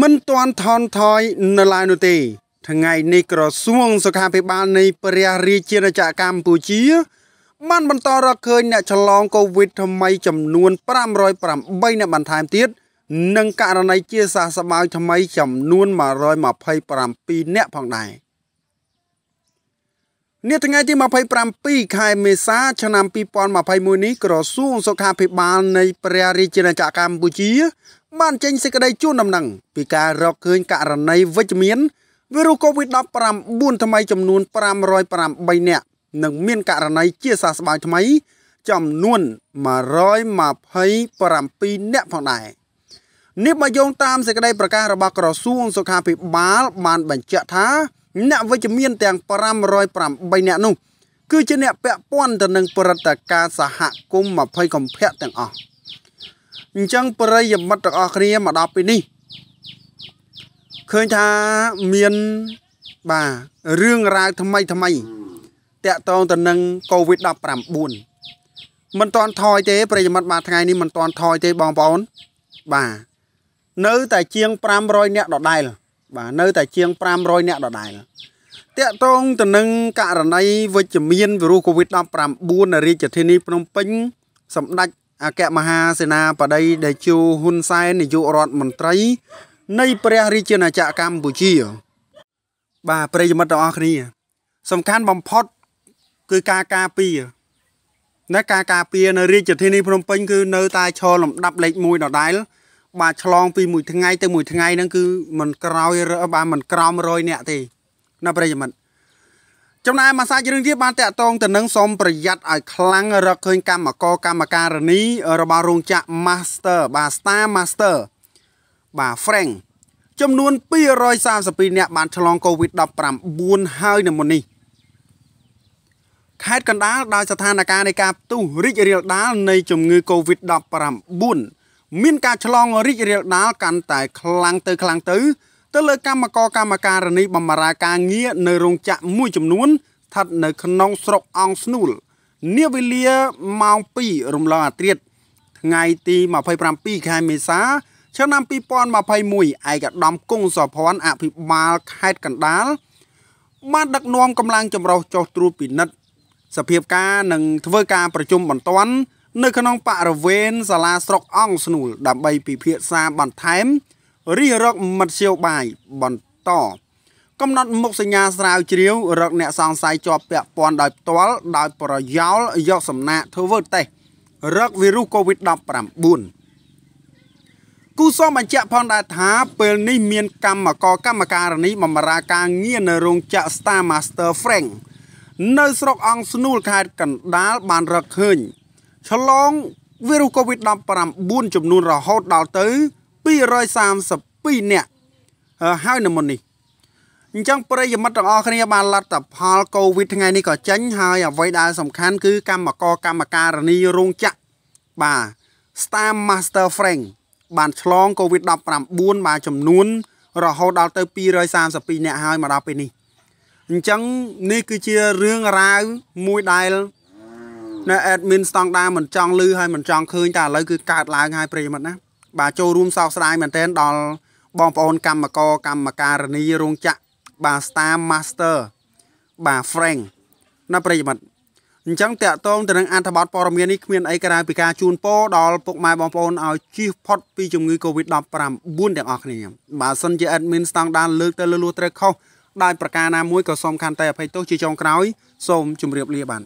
មិនទាន់ថនថយនៅឡើយនោះទេ ថ្ងៃ នេះក្រសួងសុខាភិបាលនៃព្រះរាជាណាចក្រកម្ពុជាបានបន្តរកឃើញអ្នកឆ្លងកូវីដថ្មី ចំនួន508អ្នកបន្ថែមទៀតនិងករណីជាសះស្បើយថ្មីចំនួន127អ្នកផងដែរនាថ្ងៃទី27ខែមេសា ឆ្នាំ2021នេះក្រសួងសុខាភិបាលនៃព្រះរាជាណាចក្រកម្ពុជាបានចេញសេចក្តីជូនដំណឹងពីការរកឃើញករណីវិជ្ជមានវីរុស COVID-19 ថ្មីចំនួន508នាក់និងមានករណីជាសះស្បើយថ្មី ចំនួន127នាក់ផងដែរនេះបើយោងតាមសេចក្តីប្រកាសរបស់ក្រសួងសុខាភិបាលបាន បញ្ជាក់ថាអ្នក វិជ្ជមានទាំង508នាក់នោះ គឺជាអ្នកពាក់ព័ន្ធទៅនឹងព្រឹត្តិការណ៍សហគមន៍20កំភៈទាំងអស់អញ្ចឹងប្រិយមិត្តទាំងអស់គ្នាមកដល់ពេលនេះឃើញថាមានបាទរឿងរ៉ាវថ្មីថ្មីតាក់ទងទៅនឹង COVID-19 មិនតន់ថយទេប្រិយមិត្តបាទថ្ងៃនេះមិនតន់ថយទេបងប្អូនបាទនៅតែជាង500អ្នកដដែលបាទនៅ តែជាង500អ្នកដដែលតាក់ទងទៅនឹងករណីវិជ្ជមានវីរុស COVID-19 នៅរាជធានីភ្នំពេញសម្ដេចអគ្គមហាសេនាបតីតេជោហ៊ុនសែននាយករដ្ឋមន្ត្រី នៃព្រះរាជាណាចក្រកម្ពុជា បាទប្រិយមិត្តទាំងអស់គ្នា សំខាន់បំផុតគឺការការពារនៅការការពារនៅរាជធានីភ្នំពេញ គឺនៅតែឈរលំដាប់លេខ1ដដែលបាទឆ្លង ពីមួយថ្ងៃទៅមួយថ្ងៃហ្នឹងគឺมันក្រោយបាទมันក្រោម100នាក់ទេណាប្រិយមិត្តចំណែកមួយសាច់រឿងទៀតបានតាក់ទងទៅនឹងសូមប្រយ័ត្នឲ្យខ្លាំងរកឃើញកម្មកកម្មការនីរបស់រោងចក្រ Master បាទ Star Master បាទ Frank ចំនួន232នាក់បានឆ្លង COVID-19 ហើយនៅមុននេះខេត្តកណ្ដាលដោយស្ថានភាពនៃការផ្ទុះរីករាលដាលនៃជំងឺ COVID-19 មានការឆ្លងរីករាលដាលកាន់តែខ្លាំងទៅ ខ្លាំងទៅទៅលើកម្មកកម្មការនីបម្រើការងារនៅរោងចក្រមួយចំនួនស្ថិតនៅក្នុងស្រុកអង្គស្នូលនាវេលាម៉ោង2រំលងអាត្រិតថ្ងៃទី27ខែមេសាឆ្នាំ2021ឯកឧត្តមគង់សុភ័ណ្ឌអភិបាលខេត្តកណ្ដាលបានដឹកនាំកម្លាំងចម្រុះចុះត្រួតពិនិត្យសភាពការនិងធ្វើការប្រជុំបន្ទាន់នៅក្នុងបរិវេណសាលាស្រុកអង្គស្នូលដើម្បីពិភាក្សាបន្ថែមរិះរកមធ្យោបាយបន្តកំណត់មុខសញ្ញាស្រាវជ្រាវ រកអ្នកសង្ស័យជាប់ពាក់ព័ន្ធដោយផ្ទាល់ដោយ ប្រយោល យក សំណាក់ធ្វើតេស្តរកវីរុស COVID-19 គូសូមបញ្ជាក់ផងដែរថាពេលនេះមាន កម្មកកម្មការនីបម្រើការងារនៅរោងចក្រ Star Master Frank នៅស្រុកអង្គស្នូលខេត្តកណ្ដាលបានរកឃើញឆ្លងវីរុស COVID-19 ចំនួនរហូតដល់ទៅ232នាក់ហើយនៅមុននេះអញ្ចឹងប្រិយមិត្តទាំងអស់គ្នា បានលទ្ធផលកូវីដថ្ងៃនេះក៏ចេញហើយអ្វីដែលសំខាន់គឺកម្មកកម្មការនីរោងចក្របាទ Star Master Frank បានឆ្លងកូវីដ19បាទចំនួន រហូតដល់ទៅ232នាក់ហើយមកដល់ពេលនេះអញ្ចឹងនេះគឺជារឿងរ៉ាវមួយដែលនៅ admin ស្តង់ដារមិនចង់ឮហើយមិនចង់ឃើញតែឥឡូវគឺកើតឡើងហើយប្រិយមិត្តណាបាទចូលរួមសោកស្ដាយមែនទែនដល់បងប្អូនកម្មករកម្មការិនីរោងចក្របាទ Star Master បាទ Frank ណាប្រិយមិត្តអញ្ចឹងតកតងទៅនឹងអត្ថបទព័ត៌មាននេះគ្មានអីក្រៅពីការជូនពរដល់ពុកម៉ែបងប្អូនឲ្យជៀសផុតពីជំងឺ Covid-19 ទាំងអស់គ្នាបើសិនជា admin ស្តង់ដារលើកទៅលលួត្រូវខុសដោយប្រការណាមួយក៏សូមខន្តីអភ័យទោសជាចុងក្រោយសូមជម្រាបលាបាទ